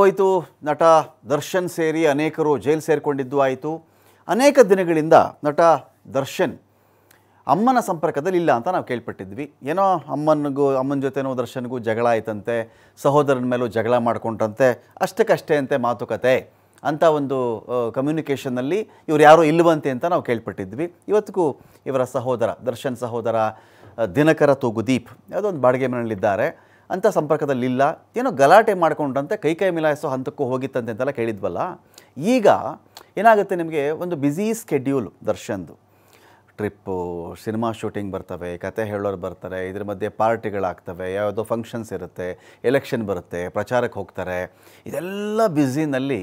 ಹೋಯಿತು ನಟ ದರ್ಶನ್ ಸೇರಿ ಅನೇಕರು ಜೈಲು ಸೇರಿಕೊಂಡಿದ್ದು ಆಯಿತು ಅನೇಕ ದಿನಗಳಿಂದ ನಟ ದರ್ಶನ್ ಅಮ್ಮನ ಸಂಪರ್ಕದಲ್ಲಿ ಇಲ್ಲ ಅಂತ ನಾವು ಕೇಳ್ಪಟ್ಟಿದ್ವಿ ಏನೋ ಅಮ್ಮನಿಗೂ ಅಮ್ಮನ ಜೊತೆನೋ ದರ್ಶನ್ಗೂ ಜಗಳ ಆಯ್ತಂತೆ ಸಹೋದರನ ಮೇಲೂ ಜಗಳ ಮಾಡಿಕೊಂಡ್ರಂತೆ ಅಷ್ಟಕ್ಕಷ್ಟೇ ಅಂತೆ ಮಾತುಕತೆ ಅಂತ ಒಂದು ಕಮ್ಯುನಿಕೇಷನ್ನಲ್ಲಿ ಇವರು ಯಾರೋ ಇಲ್ಲವಂತೆ ಅಂತ ನಾವು ಕೇಳ್ಪಟ್ಟಿದ್ವಿ ಇವತ್ತಿಗೂ ಇವರ ಸಹೋದರ ದರ್ಶನ್ ಸಹೋದರ ದಿನಕರ ತೂಗುದೀಪ್ ಯಾವುದೋ ಒಂದು ಬಾಡಿಗೆ ಮನೆಯಲ್ಲಿದ್ದಾರೆ ಅಂಥ ಸಂಪರ್ಕದಲ್ಲಿಲ್ಲ ಏನೋ ಗಲಾಟೆ ಮಾಡಿಕೊಂಡ್ರಂತೆ ಕೈ ಕೈ ಮಿಲಾಯಿಸೋ ಹಂತಕ್ಕೂ ಹೋಗಿತ್ತಂತೆ ಅಂತೆಲ್ಲ ಕೇಳಿದ್ವಲ್ಲ ಈಗ ಏನಾಗುತ್ತೆ ನಿಮಗೆ ಒಂದು ಬ್ಯುಸಿ ಸ್ಕೆಡ್ಯೂಲ್ ದರ್ಶನ್ದು ಟ್ರಿಪ್ಪು ಸಿನಿಮಾ ಶೂಟಿಂಗ್ ಬರ್ತವೆ ಕತೆ ಹೇಳೋರು ಬರ್ತಾರೆ ಇದ್ರ ಮಧ್ಯೆ ಪಾರ್ಟಿಗಳಾಗ್ತವೆ ಯಾವುದೋ ಫಂಕ್ಷನ್ಸ್ ಇರುತ್ತೆ ಎಲೆಕ್ಷನ್ ಬರುತ್ತೆ ಪ್ರಚಾರಕ್ಕೆ ಹೋಗ್ತಾರೆ ಇದೆಲ್ಲ ಬ್ಯುಸಿನಲ್ಲಿ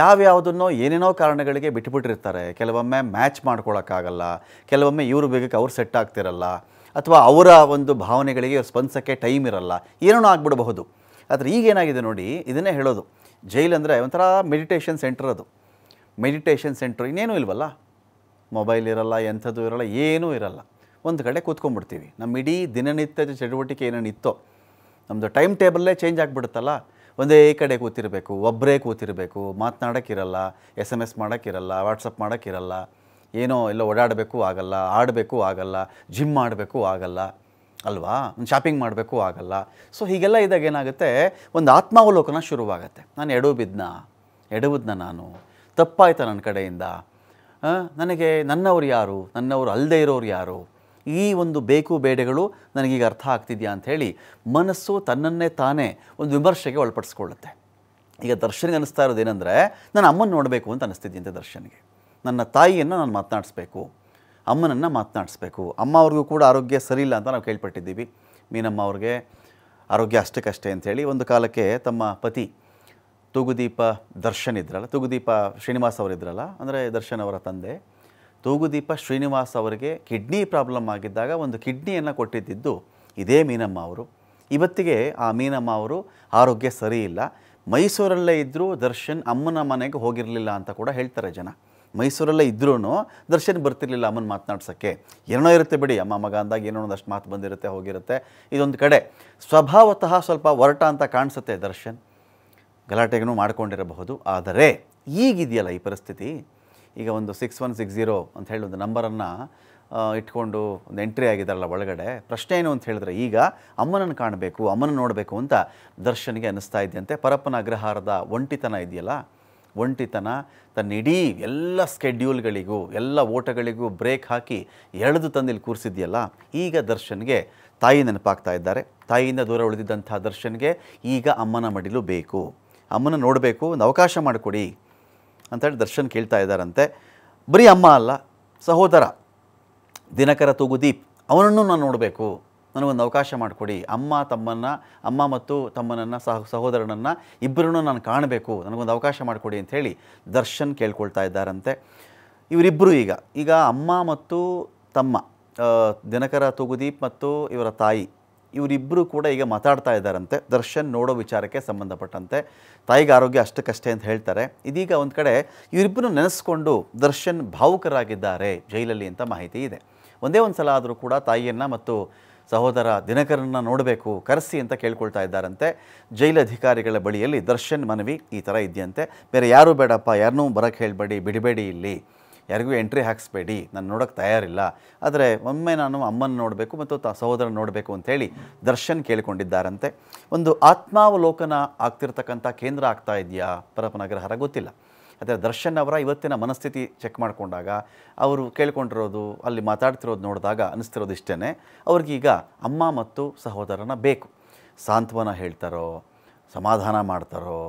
ಯಾವ್ಯಾವುದನ್ನೋ ಏನೇನೋ ಕಾರಣಗಳಿಗೆ ಬಿಟ್ಬಿಟ್ಟಿರ್ತಾರೆ ಕೆಲವೊಮ್ಮೆ ಮ್ಯಾಚ್ ಮಾಡ್ಕೊಳ್ಳೋಕ್ಕಾಗಲ್ಲ ಕೆಲವೊಮ್ಮೆ ಇವರು ಬೇಗಕ್ಕೆ ಅವ್ರು ಸೆಟ್ ಆಗ್ತಿರಲ್ಲ ಅಥವಾ ಅವರ ಒಂದು ಭಾವನೆಗಳಿಗೆ ಸ್ಪಂದಿಸೋಕ್ಕೆ ಟೈಮ್ ಇರಲ್ಲ ಏನೋ ಆಗ್ಬಿಡಬಹುದು ಆದರೆ ಈಗೇನಾಗಿದೆ ನೋಡಿ ಇದನ್ನೇ ಹೇಳೋದು ಜೈಲಂದರೆ ಒಂಥರ ಮೆಡಿಟೇಷನ್ ಸೆಂಟರ್ ಅದು ಮೆಡಿಟೇಷನ್ ಸೆಂಟ್ರ್ ಇನ್ನೇನೂ ಇಲ್ವಲ್ಲ ಮೊಬೈಲ್ ಇರಲ್ಲ ಎಂಥದ್ದು ಇರಲ್ಲ ಏನೂ ಇರಲ್ಲ ಒಂದು ಕಡೆ ಕೂತ್ಕೊಂಡ್ಬಿಡ್ತೀವಿ ನಮ್ಮ ಇಡೀ ದಿನನಿತ್ಯದ ಚಟುವಟಿಕೆ ಇತ್ತೋ ನಮ್ಮದು ಟೈಮ್ ಟೇಬಲ್ಲೇ ಚೇಂಜ್ ಆಗಿಬಿಡುತ್ತಲ್ಲ ಒಂದೇ ಕಡೆ ಕೂತಿರಬೇಕು ಒಬ್ಬರೇ ಕೂತಿರಬೇಕು ಮಾತನಾಡೋಕ್ಕಿರಲ್ಲ ಎಸ್ ಎಮ್ ಎಸ್ ಮಾಡೋಕ್ಕಿರಲ್ಲ ವಾಟ್ಸಪ್ ಮಾಡೋಕ್ಕಿರಲ್ಲ ಏನೋ ಎಲ್ಲ ಓಡಾಡಬೇಕು ಆಗಲ್ಲ ಆಡಬೇಕು ಆಗಲ್ಲ ಜಿಮ್ ಮಾಡಬೇಕು ಆಗಲ್ಲ ಅಲ್ವಾ ಒಂದು ಶಾಪಿಂಗ್ ಮಾಡಬೇಕು ಆಗಲ್ಲ ಸೊ ಹೀಗೆಲ್ಲ ಇದ್ದಾಗ ಏನಾಗುತ್ತೆ ಒಂದು ಆತ್ಮಾವಲೋಕನ ಶುರುವಾಗುತ್ತೆ ನಾನು ಎಡವಿದ್ನ ಎಡವುದ್ನ ನಾನು ತಪ್ಪಾಯ್ತಾ ನನ್ನ ಕಡೆಯಿಂದ ನನಗೆ ನನ್ನವ್ರು ಯಾರು ನನ್ನವರು ಅಲ್ಲದೆ ಇರೋರು ಯಾರು ಈ ಒಂದು ಬೇಕು ಬೇಡೆಗಳು ನನಗೀಗ ಅರ್ಥ ಆಗ್ತಿದೆಯಾ ಅಂಥೇಳಿ ಮನಸ್ಸು ತನ್ನನ್ನೇ ತಾನೇ ಒಂದು ವಿಮರ್ಶೆಗೆ ಒಳಪಡಿಸ್ಕೊಳ್ಳುತ್ತೆ ಈಗ ದರ್ಶನಿಗೆ ಅನ್ನಿಸ್ತಾ ಇರೋದೇನೆಂದರೆ ನಾನು ಅಮ್ಮನ ನೋಡಬೇಕು ಅಂತ ಅನ್ನಿಸ್ತಿದ್ದೆ ಅಂತ ದರ್ಶನಿಗೆ ನನ್ನ ತಾಯಿಯನ್ನು ನಾನು ಮಾತನಾಡಿಸ್ಬೇಕು ಅಮ್ಮನನ್ನು ಮಾತನಾಡಿಸ್ಬೇಕು ಅಮ್ಮ ಅವ್ರಿಗೂ ಕೂಡ ಆರೋಗ್ಯ ಸರಿ ಇಲ್ಲ ಅಂತ ನಾವು ಕೇಳ್ಪಟ್ಟಿದ್ದೀವಿ ಮೀನಮ್ಮ ಅವ್ರಿಗೆ ಆರೋಗ್ಯ ಅಷ್ಟಕ್ಕಷ್ಟೇ ಅಂಥೇಳಿ ಒಂದು ಕಾಲಕ್ಕೆ ತಮ್ಮ ಪತಿ ತೂಗುದೀಪ ದರ್ಶನ್ ಇದ್ರಲ್ಲ ತೂಗುದೀಪ ಶ್ರೀನಿವಾಸ್ ಅವರಿದ್ರಲ್ಲ ಅಂದರೆ ದರ್ಶನ್ ಅವರ ತಂದೆ ತೂಗುದೀಪ ಶ್ರೀನಿವಾಸ್ ಅವರಿಗೆ ಕಿಡ್ನಿ ಪ್ರಾಬ್ಲಮ್ ಆಗಿದ್ದಾಗ ಒಂದು ಕಿಡ್ನಿಯನ್ನು ಕೊಟ್ಟಿದ್ದಿದ್ದು ಇದೇ ಮೀನಮ್ಮ ಅವರು ಇವತ್ತಿಗೆ ಆ ಮೀನಮ್ಮ ಅವರು ಆರೋಗ್ಯ ಸರಿ ಇಲ್ಲ ಮೈಸೂರಲ್ಲೇ ಇದ್ದರೂ ದರ್ಶನ್ ಅಮ್ಮನ ಮನೆಗೆ ಹೋಗಿರಲಿಲ್ಲ ಅಂತ ಕೂಡ ಹೇಳ್ತಾರೆ ಜನ ಮೈಸೂರಲ್ಲೇ ಇದ್ರೂ ದರ್ಶನ್ ಬರ್ತಿರ್ಲಿಲ್ಲ ಅಮ್ಮನ ಮಾತನಾಡ್ಸೋಕ್ಕೆ ಏನೋ ಇರುತ್ತೆ ಬಿಡಿ ಅಮ್ಮ ಮಗ ಅಂದಾಗ ಏನೋ ಒಂದಷ್ಟು ಮಾತು ಬಂದಿರುತ್ತೆ ಹೋಗಿರುತ್ತೆ ಇದೊಂದು ಕಡೆ ಸ್ವಭಾವತಃ ಸ್ವಲ್ಪ ಹೊರಟ ಅಂತ ಕಾಣಿಸುತ್ತೆ ದರ್ಶನ್ ಗಲಾಟೆಗೂ ಮಾಡ್ಕೊಂಡಿರಬಹುದು ಆದರೆ ಈಗಿದೆಯಲ್ಲ ಈ ಪರಿಸ್ಥಿತಿ ಈಗ ಒಂದು ಸಿಕ್ಸ್ ಒನ್ ಸಿಕ್ಸ್ ಜೀರೋ ಅಂತ ಹೇಳಿ ಒಂದು ನಂಬರನ್ನು ಇಟ್ಕೊಂಡು ಒಂದು ಎಂಟ್ರಿ ಆಗಿದ್ದಾರಲ್ಲ ಒಳಗಡೆ ಪ್ರಶ್ನೆ ಏನು ಅಂತ ಹೇಳಿದ್ರೆ ಈಗ ಅಮ್ಮನನ್ನು ಕಾಣಬೇಕು ಅಮ್ಮನ ನೋಡಬೇಕು ಅಂತ ದರ್ಶನಿಗೆ ಅನ್ನಿಸ್ತಾ ಇದೆಯಂತೆ ಪರಪ್ಪನ ಅಗ್ರಹಾರದ ಒಂಟಿತನ ಇದೆಯಲ್ಲ ಒಂಟಿತನ ತನ್ನ ಇಡೀ ಎಲ್ಲ ಸ್ಕೆಡ್ಯೂಲ್ಗಳಿಗೂ ಎಲ್ಲ ಓಟಗಳಿಗೂ ಬ್ರೇಕ್ ಹಾಕಿ ಎಳೆದು ತಂದಿಲ್ಲಿ ಕೂರಿಸಿದ್ಯಲ್ಲ ಈಗ ದರ್ಶನ್ಗೆ ತಾಯಿ ನೆನಪಾಗ್ತಾ ಇದ್ದಾರೆ ತಾಯಿಯಿಂದ ದೂರ ಉಳಿದಿದ್ದಂಥ ದರ್ಶನ್ಗೆ ಈಗ ಅಮ್ಮನ ಮಡಿಲು ಬೇಕು ಅಮ್ಮನ ನೋಡಬೇಕು ಒಂದು ಅವಕಾಶ ಮಾಡಿಕೊಡಿ ಅಂತೇಳಿ ದರ್ಶನ್ ಕೇಳ್ತಾ ಇದ್ದಾರಂತೆ ಬರೀ ಅಮ್ಮ ಅಲ್ಲ ಸಹೋದರ ದಿನಕರ ತೂಗುದೀಪ್ ಅವನನ್ನು ನಾನು ನೋಡಬೇಕು ನನಗೊಂದು ಅವಕಾಶ ಮಾಡಿಕೊಡಿ ಅಮ್ಮ ತಮ್ಮನ್ನು ಅಮ್ಮ ಮತ್ತು ತಮ್ಮನನ್ನು ಸಹ ಸಹೋದರನನ್ನು ಇಬ್ಬರನ್ನೂ ನಾನು ಕಾಣಬೇಕು ನನಗೊಂದು ಅವಕಾಶ ಮಾಡಿಕೊಡಿ ಅಂಥೇಳಿ ದರ್ಶನ್ ಕೇಳ್ಕೊಳ್ತಾ ಇದ್ದಾರಂತೆ ಇವರಿಬ್ಬರು ಈಗ ಈಗ ಅಮ್ಮ ಮತ್ತು ತಮ್ಮ ದಿನಕರ ತುಗುದೀಪ್ ಮತ್ತು ಇವರ ತಾಯಿ ಇವರಿಬ್ಬರು ಕೂಡ ಈಗ ಮಾತಾಡ್ತಾ ಇದ್ದಾರಂತೆ ದರ್ಶನ್ ನೋಡೋ ವಿಚಾರಕ್ಕೆ ಸಂಬಂಧಪಟ್ಟಂತೆ ತಾಯಿಗೆ ಆರೋಗ್ಯ ಅಷ್ಟಕ್ಕಷ್ಟೇ ಅಂತ ಹೇಳ್ತಾರೆ ಇದೀಗ ಒಂದು ಕಡೆ ಇವರಿಬ್ಬರು ನೆನೆಸ್ಕೊಂಡು ದರ್ಶನ್ ಭಾವುಕರಾಗಿದ್ದಾರೆ ಜೈಲಲ್ಲಿ ಅಂತ ಮಾಹಿತಿ ಇದೆ ಒಂದೇ ಒಂದು ಸಲ ಆದರೂ ಕೂಡ ತಾಯಿಯನ್ನು ಮತ್ತು ಸಹೋದರ ದಿನಕರನ್ನ ನೋಡಬೇಕು ಕರೆಸಿ ಅಂತ ಕೇಳ್ಕೊಳ್ತಾ ಇದ್ದಾರಂತೆ ಜೈಲಧಿಕಾರಿಗಳ ಬಳಿಯಲ್ಲಿ ದರ್ಶನ್ ಮನವಿ ಈ ಥರ ಇದೆಯಂತೆ ಬೇರೆ ಯಾರೂ ಬೇಡಪ್ಪ ಯಾರನ್ನೂ ಬರೋಕ್ಕೆ ಹೇಳಬೇಡಿ ಬಿಡಬೇಡಿ ಇಲ್ಲಿ ಯಾರಿಗೂ ಎಂಟ್ರಿ ಹಾಕಿಸ್ಬೇಡಿ ನಾನು ನೋಡೋಕ್ಕೆ ತಯಾರಿಲ್ಲ ಆದರೆ ಒಮ್ಮೆ ನಾನು ಅಮ್ಮನ ನೋಡಬೇಕು ಮತ್ತು ತ ಸಹೋದರನ ನೋಡಬೇಕು ಅಂಥೇಳಿ ದರ್ಶನ್ ಕೇಳಿಕೊಂಡಿದ್ದಾರಂತೆ ಒಂದು ಆತ್ಮಾವಲೋಕನ ಆಗ್ತಿರ್ತಕ್ಕಂಥ ಕೇಂದ್ರ ಆಗ್ತಾ ಇದೆಯಾ ಪರಪನಗ್ರಹರ ಗೊತ್ತಿಲ್ಲ ಅದೇ ದರ್ಶನ್ ಅವರ ಇವತ್ತಿನ ಮನಸ್ಥಿತಿ ಚೆಕ್ ಮಾಡಿಕೊಂಡಾಗ ಅವರು ಕೇಳ್ಕೊಂಡಿರೋದು ಅಲ್ಲಿ ಮಾತಾಡ್ತಿರೋದು ನೋಡಿದಾಗ ಅನ್ನಿಸ್ತಿರೋದು ಇಷ್ಟೇ ಅವ್ರಿಗೀಗ ಅಮ್ಮ ಮತ್ತು ಸಹೋದರನ ಬೇಕು ಸಾಂತ್ವನ ಹೇಳ್ತಾರೋ ಸಮಾಧಾನ ಮಾಡ್ತಾರೋ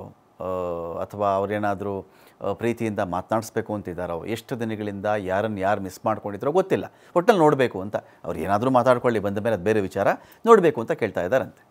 ಅಥವಾ ಅವರೇನಾದರೂ ಪ್ರೀತಿಯಿಂದ ಮಾತನಾಡಿಸ್ಬೇಕು ಅಂತಿದ್ದಾರೋ ಎಷ್ಟು ದಿನಗಳಿಂದ ಯಾರನ್ನು ಯಾರು ಮಿಸ್ ಮಾಡ್ಕೊಂಡಿದ್ರೋ ಗೊತ್ತಿಲ್ಲ ಒಟ್ಟಲ್ಲಿ ನೋಡಬೇಕು ಅಂತ ಅವ್ರು ಏನಾದರೂ ಮಾತಾಡ್ಕೊಳ್ಳಿ ಬಂದ ಮೇಲೆ ಅದು ಬೇರೆ ವಿಚಾರ ನೋಡಬೇಕು ಅಂತ ಕೇಳ್ತಾ ಇದ್ದಾರಂತೆ